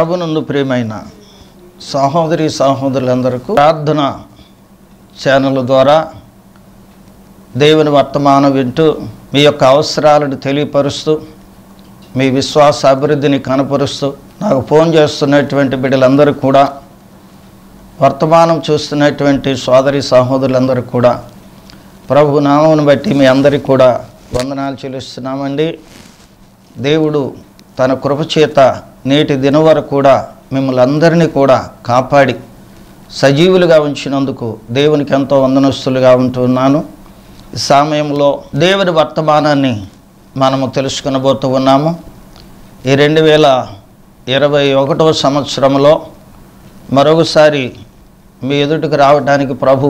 ప్రభునందు ప్రేమైన సహోదరి సహోదరులందరకు ప్రార్థన ఛానల్ ద్వారా దేవుని వర్తమానం వింటూ మీ యొక్క అవసరాలను తెలియపరుస్తూ మీ విశ్వాస అభివృద్ధిని కనపరుస్తూ నాకు ఫోన్ చేస్తున్నటువంటి బిడ్డలందరూ కూడా వర్తమానం చూస్తున్నటువంటి సోదరి సహోదరులందరూ కూడా ప్రభు నామను బట్టి మీ అందరికీ కూడా వందనాలు చెల్లిస్తున్నామండి దేవుడు తన కృపచేత నేటి దినం వరకు కూడా మిమ్మల్ని అందరినీ కూడా కాపాడి సజీవులుగా ఉంచినందుకు దేవునికి ఎంతో వందనస్తులుగా ఉంటున్నాను ఈ సమయంలో దేవుని వర్తమానాన్ని మనము తెలుసుకునబోతూ ఉన్నాము ఈ రెండు వేల ఇరవై ఒకటవ సంవత్సరంలో మరొకసారి మీ ఎదుటికి రావడానికి ప్రభు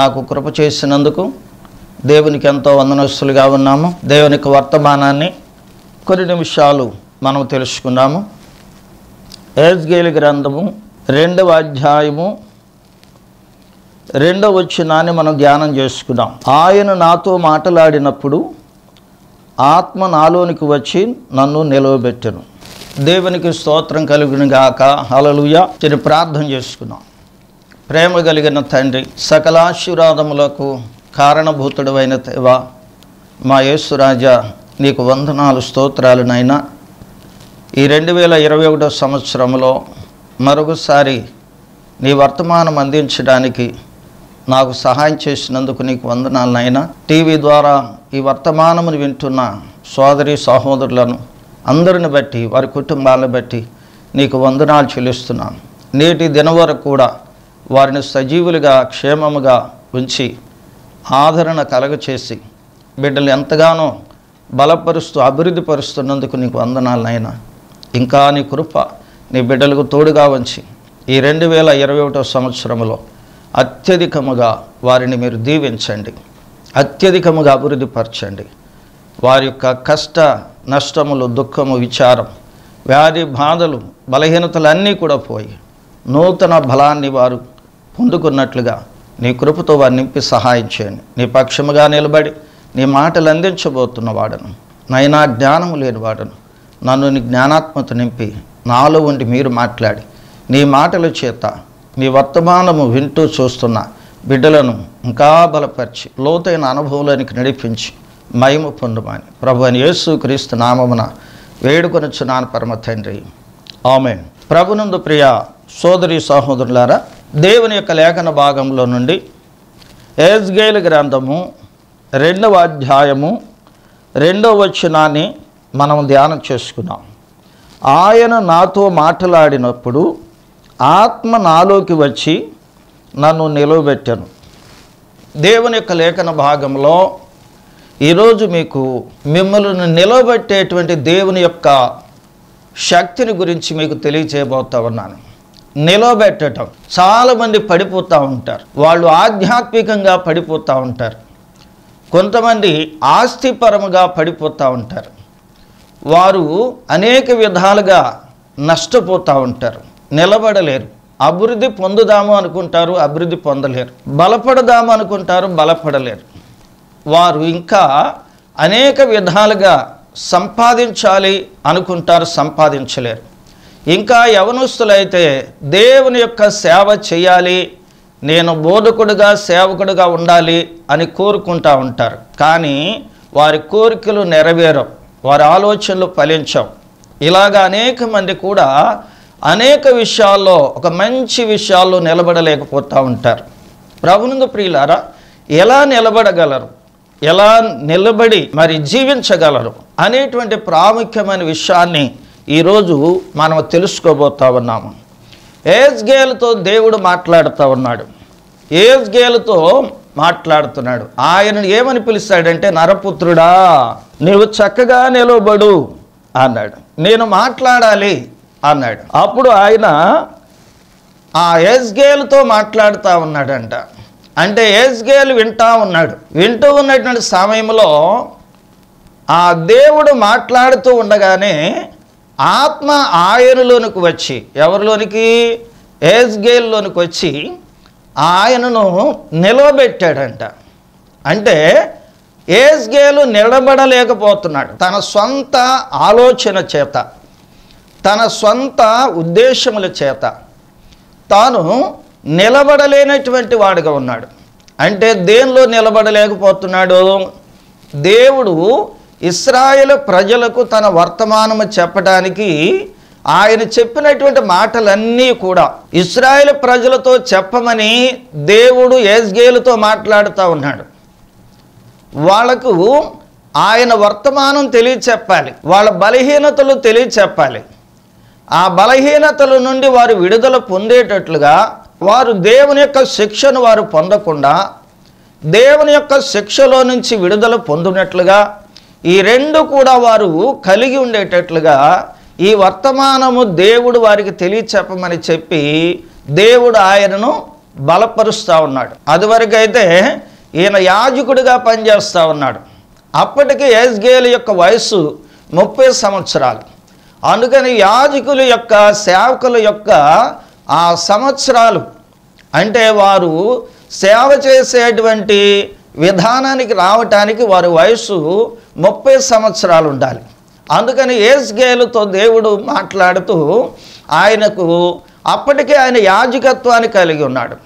నాకు కృప చేసినందుకు దేవునికి ఎంతో వందనస్తులుగా ఉన్నాము దేవునికి వర్తమానాన్ని కొన్ని నిమిషాలు మనం తెలుసుకున్నాము ఏజ్గేలు గ్రంథము రెండవ అధ్యాయము రెండవ వచ్చినాన్ని మనం ధ్యానం చేసుకున్నాం ఆయన నాతో మాట్లాడినప్పుడు ఆత్మ నాలోనికి వచ్చి నన్ను నిలవబెట్టను దేవునికి స్తోత్రం కలిగిన గాక హలలుయ నేను ప్రార్థన చేసుకున్నాం ప్రేమ కలిగిన తండ్రి సకలాశీర్వాదములకు అయిన తేవా మా యేసురాజా నీకు వందనాలు స్తోత్రాలనైనా ఈ రెండు వేల ఇరవై ఒకటో సంవత్సరంలో మరొకసారి నీ వర్తమానం అందించడానికి నాకు సహాయం చేసినందుకు నీకు వందనాలు టీవీ ద్వారా ఈ వర్తమానమును వింటున్న సోదరి సహోదరులను అందరిని బట్టి వారి కుటుంబాలను బట్టి నీకు వందనాలు చెల్లిస్తున్నాను నేటి దినం వరకు కూడా వారిని సజీవులుగా క్షేమముగా ఉంచి ఆదరణ కలగచేసి బిడ్డలు ఎంతగానో బలపరుస్తూ అభివృద్ధి పరుస్తున్నందుకు నీకు వందనాలనైనా ఇంకా నీ కృప నీ బిడ్డలకు తోడుగా ఉంచి ఈ రెండు వేల ఇరవై ఒకటో సంవత్సరంలో అత్యధికముగా వారిని మీరు దీవించండి అత్యధికముగా అభివృద్ధిపరచండి వారి యొక్క కష్ట నష్టములు దుఃఖము విచారం వ్యాధి బాధలు బలహీనతలన్నీ కూడా పోయి నూతన బలాన్ని వారు పొందుకున్నట్లుగా నీ కృపతో వారు నింపి సహాయం చేయండి నీ పక్షముగా నిలబడి నీ మాటలు అందించబోతున్న వాడను నైనా జ్ఞానము లేని వాడను నన్ను నీ జ్ఞానాత్మత నింపి నాలో ఉండి మీరు మాట్లాడి నీ మాటల చేత నీ వర్తమానము వింటూ చూస్తున్న బిడ్డలను ఇంకా బలపరిచి లోతైన అనుభవంలోనికి నడిపించి మయము పొందుమని ప్రభు అని యేసు క్రీస్తు నామమున చున్నాను పరమ తండ్రి ఆమె ప్రభునందు ప్రియ సోదరి సహోదరులారా దేవుని యొక్క లేఖన భాగంలో నుండి ఏజ్గేల్ గ్రంథము రెండవ అధ్యాయము రెండవ వచనాన్ని మనం ధ్యానం చేసుకున్నాం ఆయన నాతో మాట్లాడినప్పుడు ఆత్మ నాలోకి వచ్చి నన్ను నిలవబెట్టాను దేవుని యొక్క లేఖన భాగంలో ఈరోజు మీకు మిమ్మల్ని నిలవబెట్టేటువంటి దేవుని యొక్క శక్తిని గురించి మీకు తెలియచేయబోతా ఉన్నాను నిలవబెట్టడం చాలామంది పడిపోతూ ఉంటారు వాళ్ళు ఆధ్యాత్మికంగా పడిపోతూ ఉంటారు కొంతమంది ఆస్తిపరముగా పడిపోతూ ఉంటారు వారు అనేక విధాలుగా నష్టపోతూ ఉంటారు నిలబడలేరు అభివృద్ధి పొందుదాము అనుకుంటారు అభివృద్ధి పొందలేరు బలపడదాము అనుకుంటారు బలపడలేరు వారు ఇంకా అనేక విధాలుగా సంపాదించాలి అనుకుంటారు సంపాదించలేరు ఇంకా యవనస్తులైతే దేవుని యొక్క సేవ చేయాలి నేను బోధకుడుగా సేవకుడుగా ఉండాలి అని కోరుకుంటూ ఉంటారు కానీ వారి కోరికలు నెరవేరవు వారి ఆలోచనలు ఫలించాం ఇలాగ అనేక మంది కూడా అనేక విషయాల్లో ఒక మంచి విషయాల్లో నిలబడలేకపోతూ ఉంటారు ప్రభునందు ప్రియులారా ఎలా నిలబడగలరు ఎలా నిలబడి మరి జీవించగలరు అనేటువంటి ప్రాముఖ్యమైన విషయాన్ని ఈరోజు మనం తెలుసుకోబోతా ఉన్నాము ఏజ్గేలతో దేవుడు మాట్లాడుతూ ఉన్నాడు ఏజ్గేలతో మాట్లాడుతున్నాడు ఆయనను ఏమని పిలుస్తాడంటే నరపుత్రుడా నీవు చక్కగా నిలవబడు అన్నాడు నేను మాట్లాడాలి అన్నాడు అప్పుడు ఆయన ఆ ఏజ్గేల్తో మాట్లాడుతూ ఉన్నాడంట అంటే ఎస్గేల్ వింటా ఉన్నాడు వింటూ ఉన్నటువంటి సమయంలో ఆ దేవుడు మాట్లాడుతూ ఉండగానే ఆత్మ ఆయనలోనికి వచ్చి ఎవరిలోనికి ఏజ్గేల్లోనికి వచ్చి ఆయనను నిలవబెట్టాడంట అంటే ఏజ్గేలు నిలబడలేకపోతున్నాడు తన సొంత ఆలోచన చేత తన సొంత ఉద్దేశముల చేత తాను నిలబడలేనటువంటి వాడుగా ఉన్నాడు అంటే దేనిలో నిలబడలేకపోతున్నాడు దేవుడు ఇస్రాయేల్ ప్రజలకు తన వర్తమానము చెప్పడానికి ఆయన చెప్పినటువంటి మాటలన్నీ కూడా ఇస్రాయేల్ ప్రజలతో చెప్పమని దేవుడు ఏజ్గేలుతో మాట్లాడుతూ ఉన్నాడు వాళ్లకు ఆయన వర్తమానం తెలియచెప్పాలి వాళ్ళ బలహీనతలు తెలియచెప్పాలి ఆ బలహీనతల నుండి వారు విడుదల పొందేటట్లుగా వారు దేవుని యొక్క శిక్షను వారు పొందకుండా దేవుని యొక్క శిక్షలో నుంచి విడుదల పొందినట్లుగా ఈ రెండు కూడా వారు కలిగి ఉండేటట్లుగా ఈ వర్తమానము దేవుడు వారికి తెలియచెప్పమని చెప్పి దేవుడు ఆయనను బలపరుస్తూ ఉన్నాడు అదివరకైతే ఈయన యాజకుడిగా పనిచేస్తూ ఉన్నాడు అప్పటికి ఏజ్గేలు యొక్క వయస్సు ముప్పై సంవత్సరాలు అందుకని యాజకుల యొక్క సేవకుల యొక్క ఆ సంవత్సరాలు అంటే వారు సేవ చేసేటువంటి విధానానికి రావటానికి వారి వయస్సు ముప్పై సంవత్సరాలు ఉండాలి అందుకని ఏజ్గేలుతో దేవుడు మాట్లాడుతూ ఆయనకు అప్పటికే ఆయన యాజకత్వాన్ని కలిగి ఉన్నాడు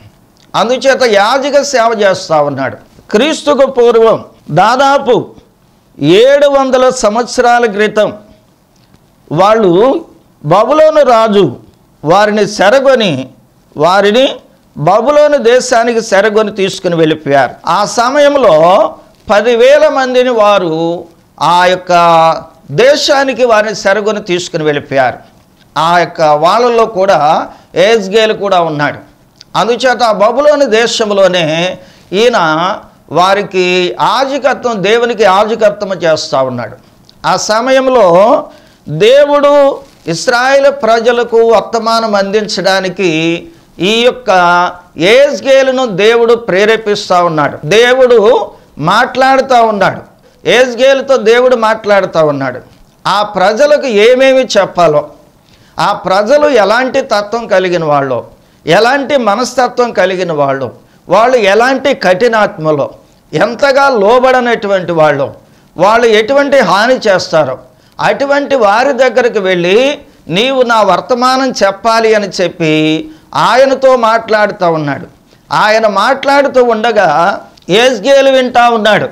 అందుచేత యాజక సేవ చేస్తూ ఉన్నాడు క్రీస్తుకు పూర్వం దాదాపు ఏడు వందల సంవత్సరాల క్రితం వాళ్ళు బబులోను రాజు వారిని సెరగొని వారిని బబులోను దేశానికి సెరగొని తీసుకుని వెళ్ళిపోయారు ఆ సమయంలో పదివేల మందిని వారు ఆ యొక్క దేశానికి వారిని సెరగొని తీసుకుని వెళ్ళిపోయారు ఆ యొక్క వాళ్ళలో కూడా ఏజ్గేలు కూడా ఉన్నాడు అందుచేత బబులోని దేశంలోనే ఈయన వారికి ఆజికత్వం దేవునికి ఆజికత్వం చేస్తూ ఉన్నాడు ఆ సమయంలో దేవుడు ఇస్రాయేల్ ప్రజలకు వర్తమానం అందించడానికి ఈ యొక్క ఏజ్గేలను దేవుడు ప్రేరేపిస్తూ ఉన్నాడు దేవుడు మాట్లాడుతూ ఉన్నాడు ఏజ్గేలతో దేవుడు మాట్లాడుతూ ఉన్నాడు ఆ ప్రజలకు ఏమేమి చెప్పాలో ఆ ప్రజలు ఎలాంటి తత్వం కలిగిన వాళ్ళు ఎలాంటి మనస్తత్వం కలిగిన వాళ్ళు వాళ్ళు ఎలాంటి కఠినాత్మలో ఎంతగా లోబడనటువంటి వాళ్ళు వాళ్ళు ఎటువంటి హాని చేస్తారు అటువంటి వారి దగ్గరికి వెళ్ళి నీవు నా వర్తమానం చెప్పాలి అని చెప్పి ఆయనతో మాట్లాడుతూ ఉన్నాడు ఆయన మాట్లాడుతూ ఉండగా ఏజ్గేలు వింటూ ఉన్నాడు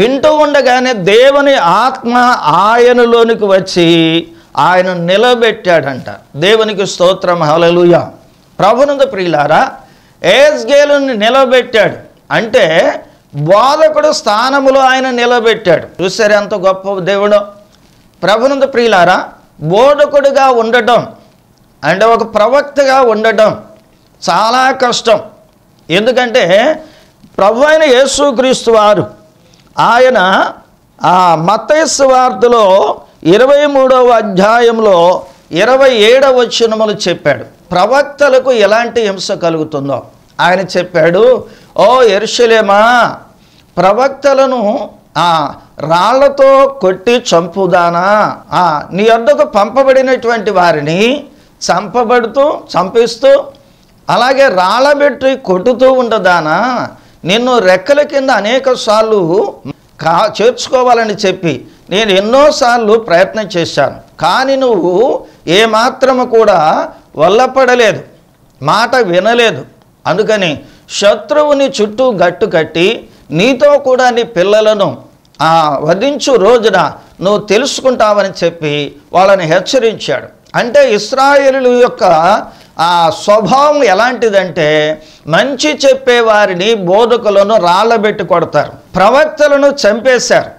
వింటూ ఉండగానే దేవుని ఆత్మ ఆయనలోనికి వచ్చి ఆయన నిలబెట్టాడంట దేవునికి స్తోత్రం హలలుయా ప్రభునందు ప్రియులారా ఏజ్గేలుని నిలబెట్టాడు అంటే బోధకుడు స్థానములో ఆయన నిలబెట్టాడు చూసారు ఎంత గొప్ప దేవుడు ప్రభునందు ప్రియులారా బోధకుడుగా ఉండటం అంటే ఒక ప్రవక్తగా ఉండటం చాలా కష్టం ఎందుకంటే ప్రభు అయిన యేసుక్రీస్తు వారు ఆయన ఆ మతయస్సు వార్తలో ఇరవై మూడవ అధ్యాయంలో ఇరవై ఏడవ వచనములు చెప్పాడు ప్రవక్తలకు ఎలాంటి హింస కలుగుతుందో ఆయన చెప్పాడు ఓ ఎరుషులేమా ప్రవక్తలను రాళ్లతో కొట్టి చంపుదానా నీ అద్దకు పంపబడినటువంటి వారిని చంపబడుతూ చంపిస్తూ అలాగే రాళ్ళబెట్టి కొట్టుతూ ఉండదానా నిన్ను రెక్కల కింద అనేక సార్లు కా చేర్చుకోవాలని చెప్పి నేను ఎన్నోసార్లు ప్రయత్నం చేశాను కానీ నువ్వు ఏమాత్రము కూడా వల్లపడలేదు మాట వినలేదు అందుకని శత్రువుని చుట్టూ గట్టు కట్టి నీతో కూడా నీ పిల్లలను వధించు రోజున నువ్వు తెలుసుకుంటావని చెప్పి వాళ్ళని హెచ్చరించాడు అంటే ఇస్రాయేలు యొక్క ఆ స్వభావం ఎలాంటిదంటే మంచి చెప్పే వారిని బోధకులను రాళ్ళబెట్టి కొడతారు ప్రవక్తలను చంపేశారు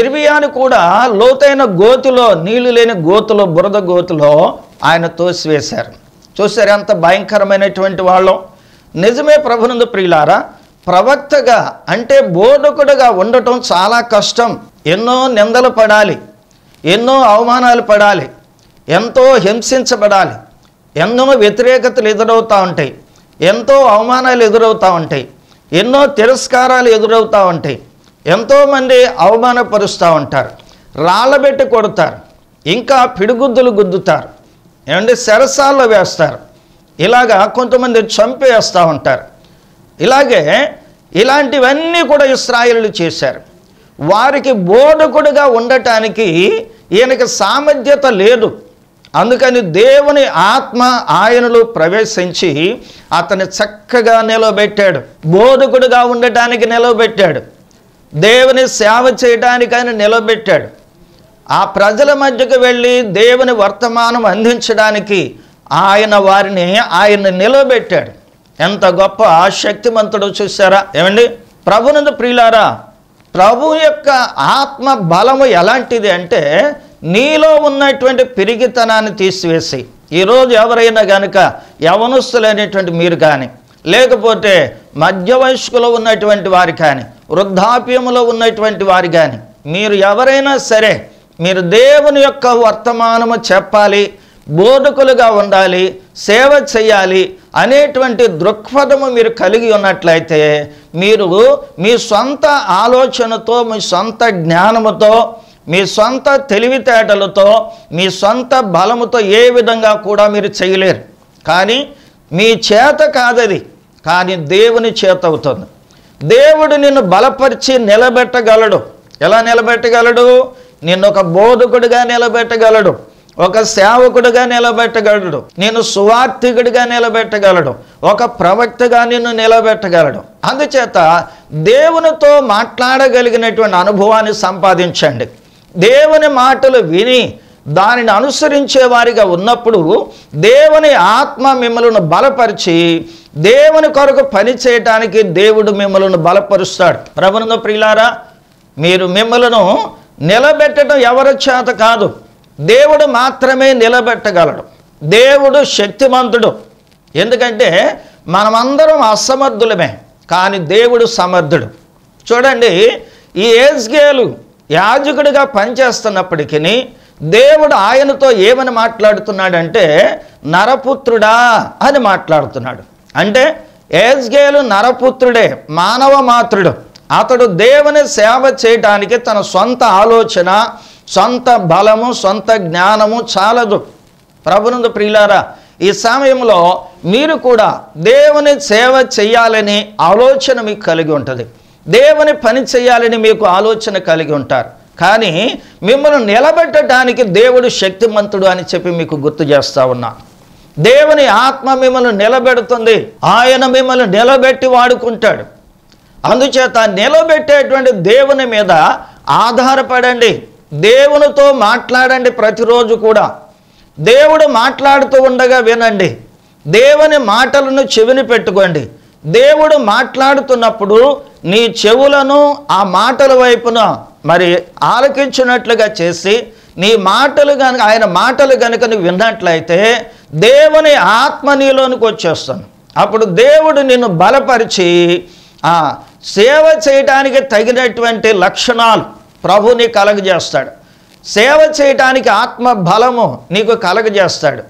ఇర్వియాను కూడా లోతైన గోతులో నీళ్లు లేని గోతులో బురద గోతులో ఆయన తోసివేశారు చూసారు ఎంత భయంకరమైనటువంటి వాళ్ళం నిజమే ప్రభునందు ప్రియులారా ప్రవక్తగా అంటే బోధకుడుగా ఉండటం చాలా కష్టం ఎన్నో నిందలు పడాలి ఎన్నో అవమానాలు పడాలి ఎంతో హింసించబడాలి ఎన్నో వ్యతిరేకతలు ఎదురవుతూ ఉంటాయి ఎంతో అవమానాలు ఎదురవుతూ ఉంటాయి ఎన్నో తిరస్కారాలు ఎదురవుతూ ఉంటాయి ఎంతోమంది అవమానపరుస్తూ ఉంటారు రాళ్ళబెట్టి కొడతారు ఇంకా పిడుగుద్దులు గుద్దుతారు ఏమంటే సరసాల్లో వేస్తారు ఇలాగా కొంతమంది చంపేస్తూ ఉంటారు ఇలాగే ఇలాంటివన్నీ కూడా ఇస్రాయిలు చేశారు వారికి బోధకుడుగా ఉండటానికి ఈయనకి సామర్థ్యత లేదు అందుకని దేవుని ఆత్మ ఆయనలో ప్రవేశించి అతన్ని చక్కగా నిలబెట్టాడు బోధకుడుగా ఉండటానికి నిలబెట్టాడు దేవుని సేవ చేయడానికి ఆయన నిలబెట్టాడు ఆ ప్రజల మధ్యకు వెళ్ళి దేవుని వర్తమానం అందించడానికి ఆయన వారిని ఆయన నిలబెట్టాడు ఎంత గొప్ప శక్తిమంతుడు చూసారా ఏమండి ప్రభునందు ప్రియులారా ప్రభు యొక్క ఆత్మ బలము ఎలాంటిది అంటే నీలో ఉన్నటువంటి పిరిగితనాన్ని తీసివేసి ఈరోజు ఎవరైనా కనుక యవనస్తులైనటువంటి మీరు కానీ లేకపోతే మధ్య వయస్కులో ఉన్నటువంటి వారు కానీ వృద్ధాప్యములో ఉన్నటువంటి వారు కానీ మీరు ఎవరైనా సరే మీరు దేవుని యొక్క వర్తమానము చెప్పాలి బోధకులుగా ఉండాలి సేవ చేయాలి అనేటువంటి దృక్పథము మీరు కలిగి ఉన్నట్లయితే మీరు మీ సొంత ఆలోచనతో మీ సొంత జ్ఞానముతో మీ సొంత తెలివితేటలతో మీ సొంత బలముతో ఏ విధంగా కూడా మీరు చేయలేరు కానీ మీ చేత కాదది కానీ దేవుని చేత అవుతుంది దేవుడు నిన్ను బలపరిచి నిలబెట్టగలడు ఎలా నిలబెట్టగలడు నేను ఒక బోధకుడిగా నిలబెట్టగలడు ఒక సేవకుడిగా నిలబెట్టగలడు నేను సువార్థికుడిగా నిలబెట్టగలడు ఒక ప్రవక్తగా నిన్ను నిలబెట్టగలడు అందుచేత దేవునితో మాట్లాడగలిగినటువంటి అనుభవాన్ని సంపాదించండి దేవుని మాటలు విని దానిని అనుసరించే వారిగా ఉన్నప్పుడు దేవుని ఆత్మ మిమ్మల్ని బలపరిచి దేవుని కొరకు పని చేయటానికి దేవుడు మిమ్మల్ని బలపరుస్తాడు ప్రభుత్వ ప్రియులారా మీరు మిమ్మలను నిలబెట్టడం ఎవరి చేత కాదు దేవుడు మాత్రమే నిలబెట్టగలడు దేవుడు శక్తిమంతుడు ఎందుకంటే మనమందరం అసమర్థులమే కానీ దేవుడు సమర్థుడు చూడండి ఈ ఏజ్గేలు యాజకుడిగా పనిచేస్తున్నప్పటికీ దేవుడు ఆయనతో ఏమని మాట్లాడుతున్నాడంటే నరపుత్రుడా అని మాట్లాడుతున్నాడు అంటే ఏజ్గేలు నరపుత్రుడే మానవ మాతృడు అతడు దేవుని సేవ చేయటానికి తన సొంత ఆలోచన సొంత బలము సొంత జ్ఞానము చాలదు ప్రభునందు ప్రియులారా ఈ సమయంలో మీరు కూడా దేవుని సేవ చేయాలని ఆలోచన మీకు కలిగి ఉంటుంది దేవుని పని చేయాలని మీకు ఆలోచన కలిగి ఉంటారు కానీ మిమ్మల్ని నిలబెట్టడానికి దేవుడు శక్తిమంతుడు అని చెప్పి మీకు గుర్తు చేస్తూ ఉన్నా దేవుని ఆత్మ మిమ్మల్ని నిలబెడుతుంది ఆయన మిమ్మల్ని నిలబెట్టి వాడుకుంటాడు అందుచేత నిలబెట్టేటువంటి దేవుని మీద ఆధారపడండి దేవునితో మాట్లాడండి ప్రతిరోజు కూడా దేవుడు మాట్లాడుతూ ఉండగా వినండి దేవుని మాటలను చెవిని పెట్టుకోండి దేవుడు మాట్లాడుతున్నప్పుడు నీ చెవులను ఆ మాటల వైపున మరి ఆలకించినట్లుగా చేసి నీ మాటలు కనుక ఆయన మాటలు కనుక నువ్వు విన్నట్లయితే దేవుని ఆత్మ నీలోనికి వచ్చేస్తాను అప్పుడు దేవుడు నిన్ను బలపరిచి సేవ చేయటానికి తగినటువంటి లక్షణాలు ప్రభు నీకు కలగజేస్తాడు సేవ చేయటానికి ఆత్మ బలము నీకు కలగజేస్తాడు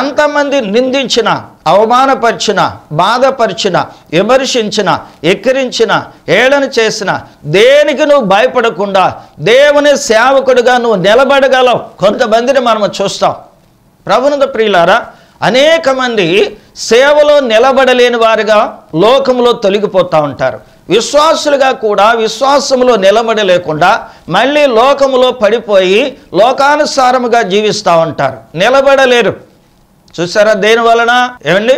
ఎంతమంది నిందించిన అవమానపరిచిన బాధపరిచిన విమర్శించిన ఎక్కిరించిన ఏళన చేసిన దేనికి నువ్వు భయపడకుండా దేవుని సేవకుడిగా నువ్వు నిలబడగలవు కొంతమందిని మనము చూస్తాం ప్రభునంద ప్రియులారా అనేక మంది సేవలో నిలబడలేని వారుగా లోకంలో తొలగిపోతూ ఉంటారు విశ్వాసులుగా కూడా విశ్వాసములో లేకుండా మళ్ళీ లోకములో పడిపోయి లోకానుసారముగా జీవిస్తూ ఉంటారు నిలబడలేరు చూసారా దేని వలన ఏమండి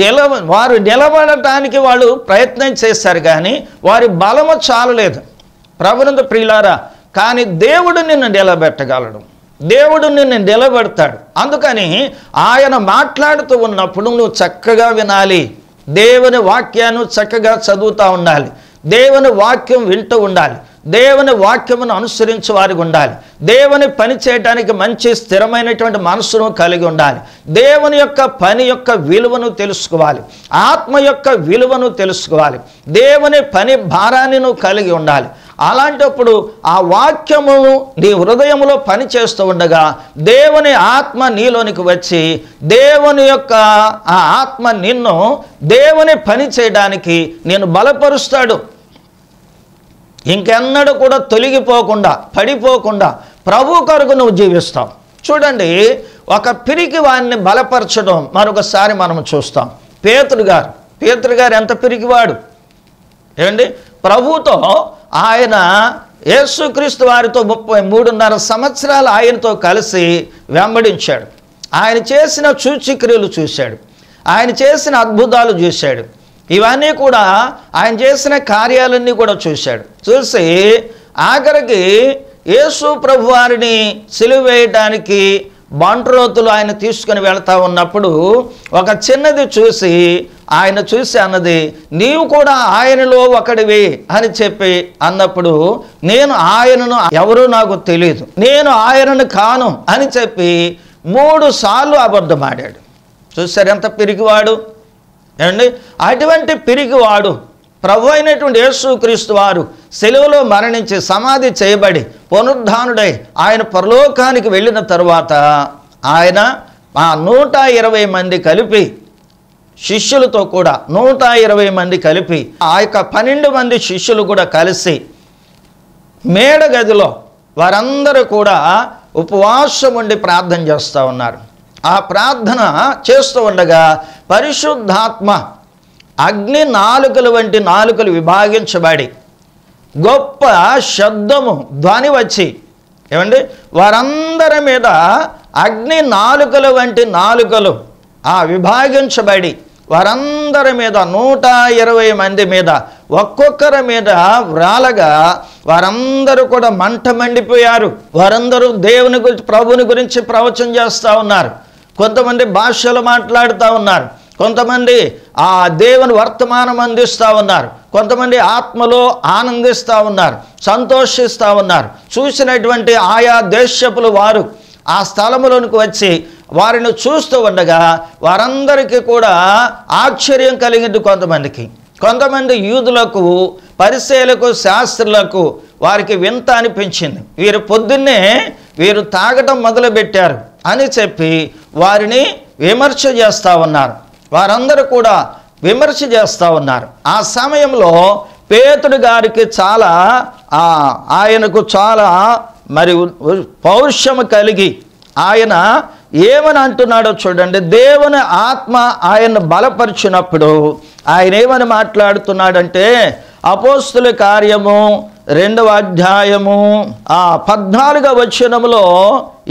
నిల వారు నిలబడటానికి వాళ్ళు ప్రయత్నం చేశారు కానీ వారి బలము చాలలేదు ప్రభునంద ప్రియులారా కానీ దేవుడు నిన్ను నిలబెట్టగలడు దేవుడు నిన్ను నిలబెడతాడు అందుకని ఆయన మాట్లాడుతూ ఉన్నప్పుడు నువ్వు చక్కగా వినాలి దేవుని వాక్యాన్ని చక్కగా చదువుతూ ఉండాలి దేవుని వాక్యం వింటూ ఉండాలి దేవుని వాక్యమును అనుసరించే వారికి ఉండాలి దేవుని పని చేయడానికి మంచి స్థిరమైనటువంటి మనసును కలిగి ఉండాలి దేవుని యొక్క పని యొక్క విలువను తెలుసుకోవాలి ఆత్మ యొక్క విలువను తెలుసుకోవాలి దేవుని పని భారాన్ని నువ్వు కలిగి ఉండాలి అలాంటప్పుడు ఆ వాక్యము నీ హృదయంలో పని చేస్తూ ఉండగా దేవుని ఆత్మ నీలోనికి వచ్చి దేవుని యొక్క ఆ ఆత్మ నిన్ను దేవుని పని చేయడానికి నేను బలపరుస్తాడు ఇంకెన్నడూ కూడా తొలగిపోకుండా పడిపోకుండా ప్రభు కొరకు నువ్వు జీవిస్తావు చూడండి ఒక పిరికి వాడిని బలపరచడం మరొకసారి మనం చూస్తాం పేతుడు గారు పేతుడు గారు ఎంత పిరికివాడు ఏమండి ప్రభుతో ఆయన యేసుక్రీస్తు వారితో ముప్పై మూడున్నర సంవత్సరాలు ఆయనతో కలిసి వెంబడించాడు ఆయన చేసిన చూచిక్రియలు చూశాడు ఆయన చేసిన అద్భుతాలు చూశాడు ఇవన్నీ కూడా ఆయన చేసిన కార్యాలన్నీ కూడా చూశాడు చూసి ఆఖరికి యేసు ప్రభువారిని వారిని బంట్రోతులు ఆయన తీసుకుని వెళ్తా ఉన్నప్పుడు ఒక చిన్నది చూసి ఆయన చూసి అన్నది నీవు కూడా ఆయనలో ఒకడివి అని చెప్పి అన్నప్పుడు నేను ఆయనను ఎవరు నాకు తెలియదు నేను ఆయనను కాను అని చెప్పి మూడు సార్లు అబద్ధమాడాడు చూశారు ఎంత పిరిగివాడు ఏమండి అటువంటి పిరిగివాడు ప్రభు అయినటువంటి యేసుక్రీస్తు వారు సెలవులో మరణించి సమాధి చేయబడి పునరుద్ధానుడై ఆయన పరలోకానికి వెళ్ళిన తరువాత ఆయన ఆ నూట ఇరవై మంది కలిపి శిష్యులతో కూడా నూట ఇరవై మంది కలిపి ఆ యొక్క పన్నెండు మంది శిష్యులు కూడా కలిసి మేడ గదిలో వారందరూ కూడా ఉపవాసం ఉండి ప్రార్థన చేస్తూ ఉన్నారు ఆ ప్రార్థన చేస్తూ ఉండగా పరిశుద్ధాత్మ అగ్ని నాలుకలు వంటి నాలుకలు విభాగించబడి గొప్ప శబ్దము ధ్వని వచ్చి ఏమండి వారందరి మీద అగ్ని నాలుకలు వంటి నాలుకలు ఆ విభాగించబడి వారందరి మీద నూట ఇరవై మంది మీద ఒక్కొక్కరి మీద వ్రాలగా వారందరూ కూడా మంట మండిపోయారు వారందరూ దేవుని గురించి ప్రభుని గురించి ప్రవచనం చేస్తూ ఉన్నారు కొంతమంది భాషలు మాట్లాడుతూ ఉన్నారు కొంతమంది ఆ దేవుని వర్తమానం అందిస్తూ ఉన్నారు కొంతమంది ఆత్మలో ఆనందిస్తూ ఉన్నారు సంతోషిస్తూ ఉన్నారు చూసినటువంటి ఆయా దేశపులు వారు ఆ స్థలములోనికి వచ్చి వారిని చూస్తూ ఉండగా వారందరికీ కూడా ఆశ్చర్యం కలిగింది కొంతమందికి కొంతమంది యూదులకు పరిశీలకు శాస్త్రులకు వారికి వింత అనిపించింది వీరు పొద్దున్నే వీరు తాగటం మొదలుపెట్టారు అని చెప్పి వారిని విమర్శ చేస్తూ ఉన్నారు వారందరూ కూడా విమర్శ చేస్తూ ఉన్నారు ఆ సమయంలో పేతుడు గారికి చాలా ఆయనకు చాలా మరి పౌరుషం కలిగి ఆయన ఏమని అంటున్నాడో చూడండి దేవుని ఆత్మ ఆయన్ను బలపరిచినప్పుడు ఆయన ఏమని మాట్లాడుతున్నాడంటే అపోస్తుల కార్యము రెండవ అధ్యాయము ఆ పద్నాలుగవ వచ్చినములో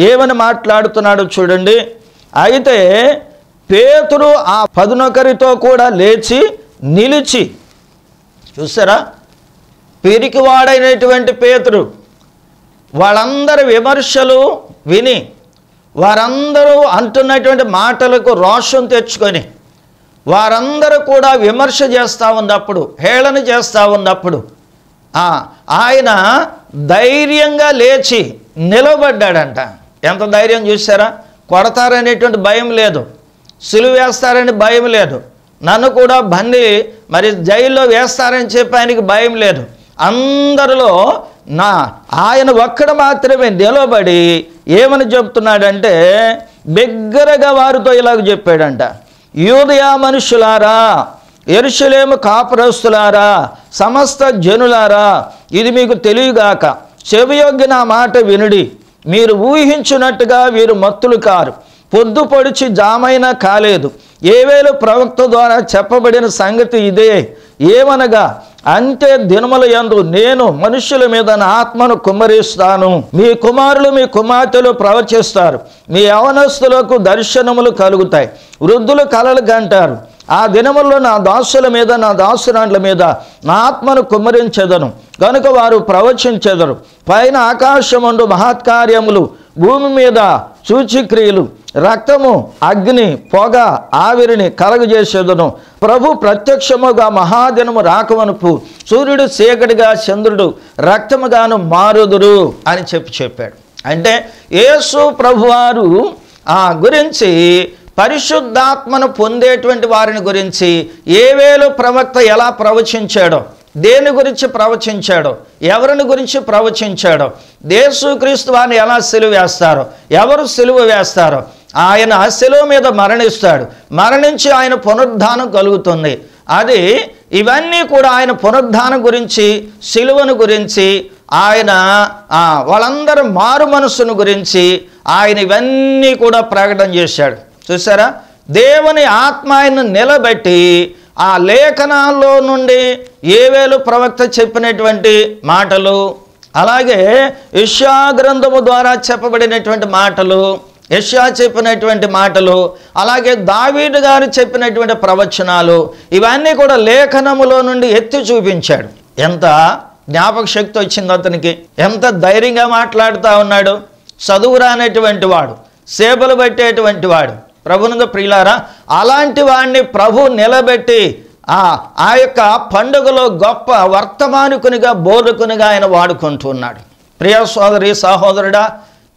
ఏమని మాట్లాడుతున్నాడో చూడండి అయితే పేతురు ఆ పదునొకరితో కూడా లేచి నిలిచి చూసారా పిరికివాడైనటువంటి పేతురు వాళ్ళందరి విమర్శలు విని వారందరూ అంటున్నటువంటి మాటలకు రోషం తెచ్చుకొని వారందరూ కూడా విమర్శ చేస్తూ ఉన్నప్పుడు హేళన చేస్తూ ఉన్నప్పుడు ఆయన ధైర్యంగా లేచి నిలబడ్డాడంట ఎంత ధైర్యం చూసారా కొడతారనేటువంటి భయం లేదు సులువు వేస్తారని భయం లేదు నన్ను కూడా బంది మరి జైల్లో వేస్తారని చెప్పి ఆయనకి భయం లేదు అందరిలో నా ఆయన ఒక్కడ మాత్రమే నిలబడి ఏమని చెప్తున్నాడంటే బిగ్గరగా వారితో ఇలాగ చెప్పాడంట యూదయా మనుషులారా ఎరుషులేము కాపురస్తులారా సమస్త జనులారా ఇది మీకు తెలియగాక చెవియోగ్య నా మాట వినుడి మీరు ఊహించినట్టుగా వీరు మత్తులు కారు పొద్దు పొడిచి జామైనా కాలేదు ఏవేలు ప్రవక్త ద్వారా చెప్పబడిన సంగతి ఇదే ఏమనగా అంతే దినముల ఎందు నేను మనుషుల మీద నా ఆత్మను కుమ్మరిస్తాను మీ కుమారులు మీ కుమార్తెలు ప్రవచిస్తారు మీ యవనస్తులకు దర్శనములు కలుగుతాయి వృద్ధులు కలలు కంటారు ఆ దినములో నా దాసుల మీద నా దాసురాండ్ల మీద నా ఆత్మను కుమ్మరించదను కనుక వారు ప్రవచించదరు పైన ఆకాశముండు మహత్కార్యములు భూమి మీద సూచిక్రియలు రక్తము అగ్ని పొగ ఆవిరిని కలగజేసేదను ప్రభు ప్రత్యక్షముగా మహాదినము రాకవనుపు సూర్యుడు చీకటిగా చంద్రుడు రక్తముగాను మారుదురు అని చెప్పి చెప్పాడు అంటే యేసు ప్రభువారు ఆ గురించి పరిశుద్ధాత్మను పొందేటువంటి వారిని గురించి ఏవేలు ప్రవక్త ఎలా ప్రవచించాడో దేని గురించి ప్రవచించాడో ఎవరిని గురించి ప్రవచించాడో క్రీస్తు వారిని ఎలా సెలువు వేస్తారో ఎవరు సిలువ వేస్తారో ఆయన శిలువ మీద మరణిస్తాడు మరణించి ఆయన పునరుద్ధానం కలుగుతుంది అది ఇవన్నీ కూడా ఆయన పునరుద్ధానం గురించి శిలువను గురించి ఆయన వాళ్ళందరి మారు మనస్సును గురించి ఆయన ఇవన్నీ కూడా ప్రకటన చేశాడు చూసారా దేవుని ఆత్మ ఆయన నిలబెట్టి ఆ లేఖనాల్లో నుండి ఏవేలు ప్రవక్త చెప్పినటువంటి మాటలు అలాగే ఇషా గ్రంథము ద్వారా చెప్పబడినటువంటి మాటలు యష్యా చెప్పినటువంటి మాటలు అలాగే దావీడు గారు చెప్పినటువంటి ప్రవచనాలు ఇవన్నీ కూడా లేఖనములో నుండి ఎత్తి చూపించాడు ఎంత జ్ఞాపక శక్తి వచ్చింది అతనికి ఎంత ధైర్యంగా మాట్లాడుతూ ఉన్నాడు చదువు రానటువంటి వాడు సేపలు పెట్టేటువంటి వాడు ప్రభునంద ప్రియులారా అలాంటి వాడిని ప్రభు నిలబెట్టి ఆ యొక్క పండుగలో గొప్ప వర్తమానికునిగా బోధకునిగా ఆయన వాడుకుంటున్నాడు ప్రియ సోదరి సహోదరుడా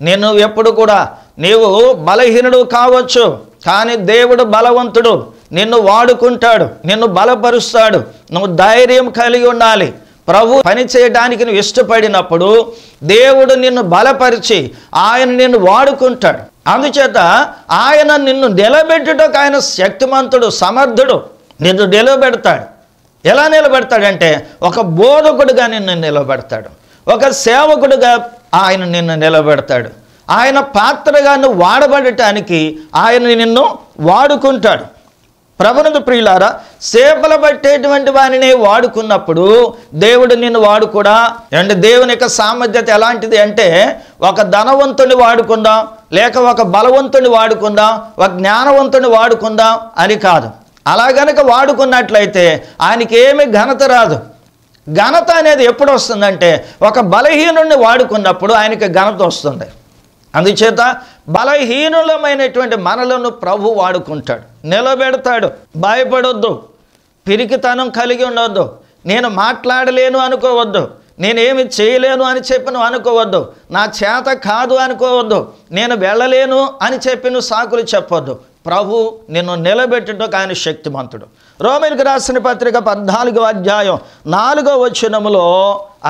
నేను ఎప్పుడు కూడా నీవు బలహీనుడు కావచ్చు కానీ దేవుడు బలవంతుడు నిన్ను వాడుకుంటాడు నిన్ను బలపరుస్తాడు నువ్వు ధైర్యం కలిగి ఉండాలి ప్రభు పని చేయడానికి నువ్వు ఇష్టపడినప్పుడు దేవుడు నిన్ను బలపరిచి ఆయన నిన్ను వాడుకుంటాడు అందుచేత ఆయన నిన్ను నిలబెట్టుటకు ఆయన శక్తిమంతుడు సమర్థుడు నిన్ను నిలబెడతాడు ఎలా నిలబెడతాడంటే ఒక బోధకుడుగా నిన్ను నిలబెడతాడు ఒక సేవకుడుగా ఆయన నిన్ను నిలబెడతాడు ఆయన పాత్రగా నువ్వు వాడబడటానికి ఆయన నిన్ను వాడుకుంటాడు ప్రభునందు ప్రియులారా సేపలు పట్టేటువంటి వారిని వాడుకున్నప్పుడు దేవుడు నిన్ను వాడుకుడా అంటే దేవుని యొక్క సామర్థ్యత ఎలాంటిది అంటే ఒక ధనవంతుని వాడుకుందాం లేక ఒక బలవంతుని వాడుకుందాం ఒక జ్ఞానవంతుని వాడుకుందాం అని కాదు అలా గనక వాడుకున్నట్లయితే ఆయనకి ఏమి ఘనత రాదు ఘనత అనేది ఎప్పుడు వస్తుందంటే ఒక బలహీనుడిని వాడుకున్నప్పుడు ఆయనకి ఘనత వస్తుంది అందుచేత బలహీనులమైనటువంటి మనలను ప్రభు వాడుకుంటాడు నిలబెడతాడు భయపడొద్దు పిరికితనం కలిగి ఉండవద్దు నేను మాట్లాడలేను అనుకోవద్దు నేనేమి చేయలేను అని చెప్పి నువ్వు అనుకోవద్దు నా చేత కాదు అనుకోవద్దు నేను వెళ్ళలేను అని చెప్పి నువ్వు సాకులు చెప్పొద్దు ప్రభు నిన్ను నిలబెట్టడం ఆయన శక్తిమంతుడు రోమిలకు రాసిన పత్రిక పద్నాలుగో అధ్యాయం నాలుగో వచనములో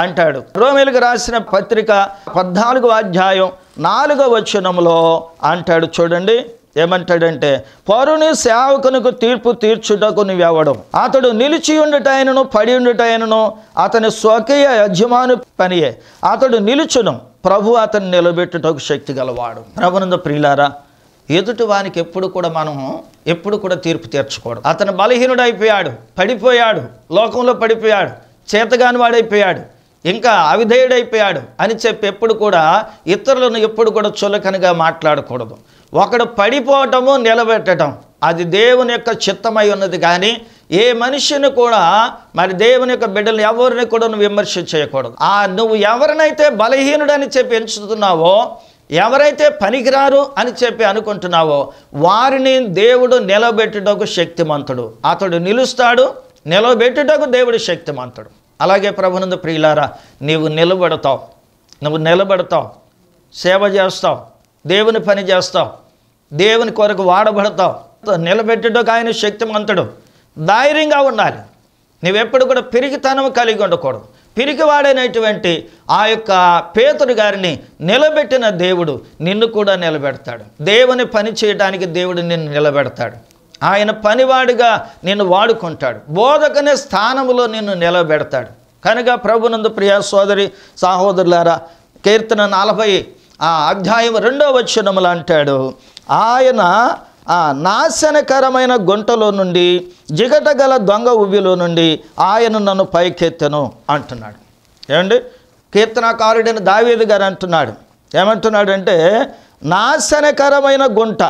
అంటాడు రోమిలకు రాసిన పత్రిక పద్నాలుగో అధ్యాయం నాలుగో వచనములో అంటాడు చూడండి ఏమంటాడంటే పరుని సేవకునకు తీర్పు తీర్చుటకు నీవెవడం అతడు నిలిచి ఉండుటైనను పడి ఉండుటైనను అతని స్వకీయ యజమాను పనియే అతడు నిలుచును ప్రభు అతన్ని నిలబెట్టుటకు శక్తి గలవాడు ప్రభునంద ప్రియులారా ఎదుటివానికి ఎప్పుడు కూడా మనం ఎప్పుడు కూడా తీర్పు తీర్చకూడదు అతను బలహీనుడైపోయాడు పడిపోయాడు లోకంలో పడిపోయాడు చేతగాని వాడైపోయాడు ఇంకా అవిధేయుడైపోయాడు అని చెప్పి ఎప్పుడు కూడా ఇతరులను ఎప్పుడు కూడా చులకనగా మాట్లాడకూడదు ఒకడు పడిపోవటము నిలబెట్టడం అది దేవుని యొక్క చిత్తమై ఉన్నది కానీ ఏ మనిషిని కూడా మరి దేవుని యొక్క బిడ్డలు ఎవరిని కూడా నువ్వు విమర్శ చేయకూడదు ఆ నువ్వు ఎవరినైతే బలహీనుడని చెప్పి ఎంచుతున్నావో ఎవరైతే పనికిరారు అని చెప్పి అనుకుంటున్నావో వారిని దేవుడు నిలబెట్టుటకు శక్తిమంతుడు అతడు నిలుస్తాడు నిలబెట్టుటకు దేవుడు శక్తిమంతుడు అలాగే ప్రభునందు ప్రియులారా నీవు నిలబడతావు నువ్వు నిలబడతావు సేవ చేస్తావు దేవుని పని చేస్తావు దేవుని కొరకు వాడబడతావు నిలబెట్టుటకు ఆయన శక్తిమంతుడు ధైర్యంగా ఉండాలి నువ్వెప్పుడు కూడా పిరికితనం కలిగి ఉండకూడదు పిరికివాడైనటువంటి ఆ యొక్క పేతుడు గారిని నిలబెట్టిన దేవుడు నిన్ను కూడా నిలబెడతాడు దేవుని పని చేయడానికి దేవుడు నిన్ను నిలబెడతాడు ఆయన పనివాడిగా నిన్ను వాడుకుంటాడు బోధకనే స్థానంలో నిన్ను నిలబెడతాడు కనుక ప్రభునందు ప్రియా సోదరి సహోదరులారా కీర్తన నలభై ఆ అధ్యాయం రెండో వచ్చినములు అంటాడు ఆయన నాశనకరమైన గుంటలో నుండి జిగటగల దొంగ ఉవ్విలో నుండి ఆయన నన్ను పైకెత్తను అంటున్నాడు ఏమండి కీర్తనాకారుడైన దావేది గారు అంటున్నాడు ఏమంటున్నాడంటే నాశనకరమైన గుంట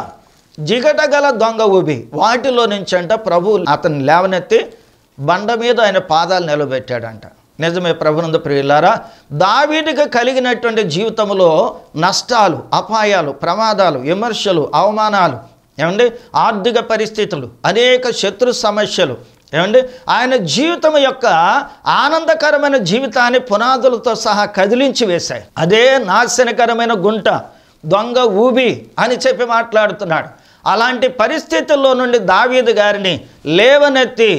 జిగటగల దొంగ ఉబి వాటిలో నుంచి అంట ప్రభువు అతను లేవనెత్తి బండ మీద ఆయన పాదాలు నిలబెట్టాడంట నిజమే ప్రభునంద ప్రియులారా దావీడికి కలిగినటువంటి జీవితంలో నష్టాలు అపాయాలు ప్రమాదాలు విమర్శలు అవమానాలు ఏమండి ఆర్థిక పరిస్థితులు అనేక శత్రు సమస్యలు ఏమండి ఆయన జీవితం యొక్క ఆనందకరమైన జీవితాన్ని పునాదులతో సహా కదిలించి వేశాయి అదే నాశనకరమైన గుంట దొంగ ఊబి అని చెప్పి మాట్లాడుతున్నాడు అలాంటి పరిస్థితుల్లో నుండి దావీదు గారిని లేవనెత్తి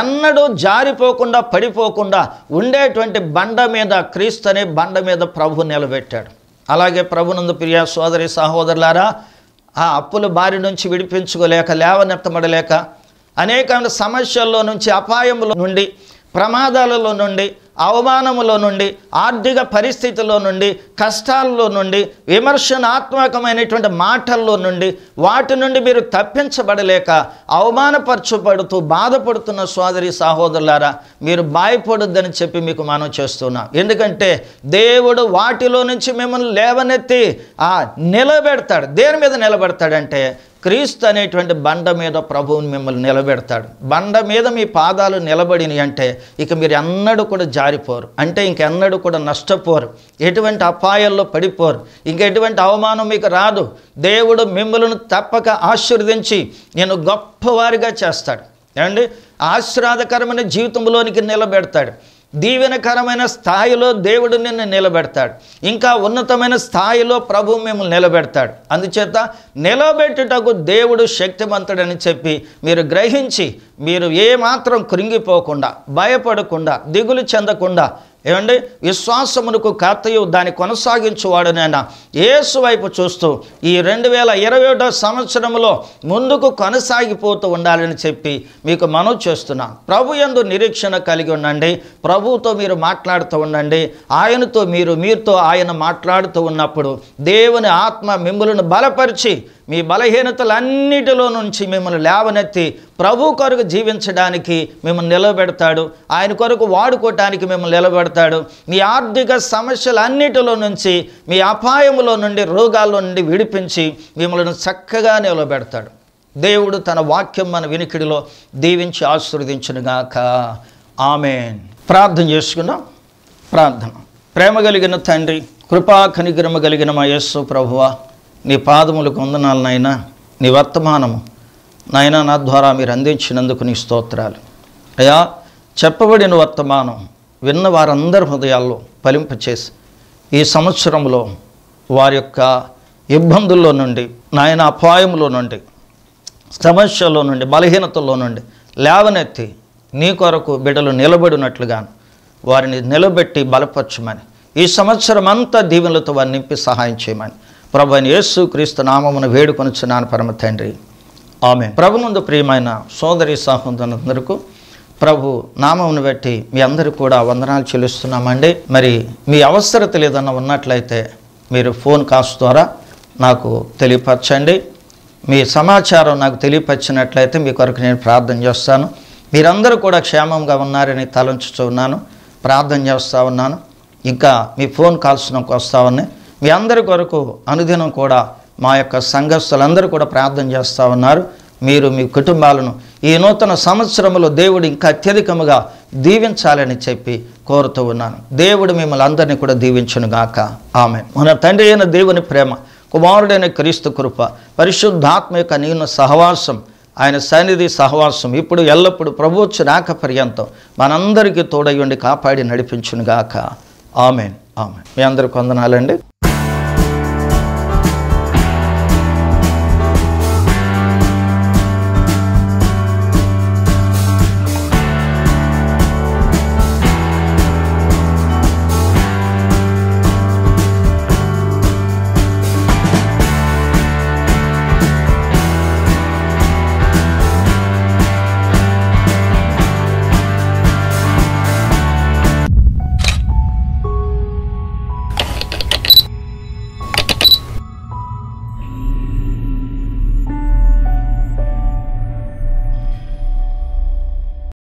ఎన్నడూ జారిపోకుండా పడిపోకుండా ఉండేటువంటి బండ మీద క్రీస్తు అనే బండ మీద ప్రభు నిలబెట్టాడు అలాగే ప్రభునందు ప్రియా సోదరి సహోదరులారా ఆ అప్పుల బారి నుంచి విడిపించుకోలేక లేవనెత్తమడలేక అనేక సమస్యల్లో నుంచి అపాయముల నుండి ప్రమాదాలలో నుండి అవమానములో నుండి ఆర్థిక పరిస్థితుల్లో నుండి కష్టాల్లో నుండి విమర్శనాత్మకమైనటువంటి మాటల్లో నుండి వాటి నుండి మీరు తప్పించబడలేక అవమానపరచబడుతూ బాధపడుతున్న సోదరి సహోదరులారా మీరు బాయపడొద్దని చెప్పి మీకు మనం చేస్తున్నాం ఎందుకంటే దేవుడు వాటిలో నుంచి మిమ్మల్ని లేవనెత్తి నిలబెడతాడు దేని మీద నిలబెడతాడంటే క్రీస్తు అనేటువంటి బండ మీద ప్రభువుని మిమ్మల్ని నిలబెడతాడు బండ మీద మీ పాదాలు నిలబడినవి అంటే ఇక మీరు ఎన్నడూ కూడా జారిపోరు అంటే ఇంకెన్నడూ కూడా నష్టపోరు ఎటువంటి అపాయాల్లో పడిపోరు ఇంకెటువంటి అవమానం మీకు రాదు దేవుడు మిమ్మల్ని తప్పక ఆశీర్వదించి నేను గొప్పవారిగా చేస్తాడు ఏమండి ఆశీర్వాదకరమైన జీవితంలోనికి నిలబెడతాడు దీవెనకరమైన స్థాయిలో దేవుడు నిన్ను నిలబెడతాడు ఇంకా ఉన్నతమైన స్థాయిలో ప్రభు మిమ్మల్ని నిలబెడతాడు అందుచేత నిలబెట్టుటకు దేవుడు శక్తివంతుడని చెప్పి మీరు గ్రహించి మీరు ఏమాత్రం కృంగిపోకుండా భయపడకుండా దిగులు చెందకుండా ఏమండి విశ్వాసమునకు కర్తయు దాన్ని కొనసాగించువాడు నేను ఏసు వైపు చూస్తూ ఈ రెండు వేల ఇరవై ఒకటో సంవత్సరంలో ముందుకు కొనసాగిపోతూ ఉండాలని చెప్పి మీకు మనవి చేస్తున్నా ప్రభు ఎందు నిరీక్షణ కలిగి ఉండండి ప్రభుతో మీరు మాట్లాడుతూ ఉండండి ఆయనతో మీరు మీరుతో ఆయన మాట్లాడుతూ ఉన్నప్పుడు దేవుని ఆత్మ మిమ్మలను బలపరిచి మీ బలహీనతలన్నిటిలో నుంచి మిమ్మల్ని లేవనెత్తి ప్రభు కొరకు జీవించడానికి మిమ్మల్ని నిలబెడతాడు ఆయన కొరకు వాడుకోవటానికి మిమ్మల్ని నిలబెడతాడు మీ ఆర్థిక సమస్యలన్నిటిలో నుంచి మీ అపాయంలో నుండి రోగాల్లో నుండి విడిపించి మిమ్మల్ని చక్కగా నిలబెడతాడు దేవుడు తన వాక్యం మన వినికిడిలో దీవించి ఆశీర్వదించునుగాక ఆమెన్ ప్రార్థన చేసుకుందాం ప్రార్థన ప్రేమ కలిగిన తండ్రి కృపా కనిగ్రమ కలిగిన మా యస్సు ప్రభువా నీ పాదములకు వందనాలు నాయన నీ వర్తమానము నాయన నా ద్వారా మీరు అందించినందుకు నీ స్తోత్రాలు అయా చెప్పబడిన వర్తమానం విన్న వారందరి హృదయాల్లో పలింపచేసి ఈ సంవత్సరంలో వారి యొక్క ఇబ్బందుల్లో నుండి నాయన అపాయంలో నుండి సమస్యల్లో నుండి బలహీనతలో నుండి లేవనెత్తి నీ కొరకు బిడ్డలు నిలబడినట్లుగాను వారిని నిలబెట్టి బలపరచమని ఈ సంవత్సరం అంతా దీవెనలతో వారిని నింపి సహాయం చేయమని ప్రభు అని యేసు క్రీస్తు నామమును వేడుకొనుచున్నాను పరమ తండ్రి ఆమె ప్రభు ముందు ప్రియమైన సోదరి సహోదరులందరికీ ప్రభు నామమును బట్టి మీ అందరికీ కూడా వందనాలు చెల్లిస్తున్నామండి మరి మీ అవసరత ఏదన్నా ఉన్నట్లయితే మీరు ఫోన్ కాల్స్ ద్వారా నాకు తెలియపరచండి మీ సమాచారం నాకు తెలియపరిచినట్లయితే మీ కొరకు నేను ప్రార్థన చేస్తాను మీరందరూ కూడా క్షేమంగా ఉన్నారని తలంచుతూ ఉన్నాను ప్రార్థన చేస్తూ ఉన్నాను ఇంకా మీ ఫోన్ కాల్స్ నాకు వస్తా ఉన్నాయి మీ అందరి కొరకు అనుదినం కూడా మా యొక్క సంఘస్థులందరూ కూడా ప్రార్థన చేస్తూ ఉన్నారు మీరు మీ కుటుంబాలను ఈ నూతన సంవత్సరంలో దేవుడు ఇంకా అత్యధికముగా దీవించాలని చెప్పి కోరుతూ ఉన్నాను దేవుడు మిమ్మల్ని అందరినీ కూడా దీవించునుగాక ఆమె మన తండ్రి అయిన దేవుని ప్రేమ కుమారుడైన క్రీస్తు కృప పరిశుద్ధాత్మ యొక్క నీన సహవాసం ఆయన సన్నిధి సహవాసం ఇప్పుడు ఎల్లప్పుడు ప్రభుత్వ రాక పర్యంతం మనందరికీ తోడయ్యుండి కాపాడి నడిపించునుగాక ఆమెన్ ఆమె మీ అందరికి వందనాలండి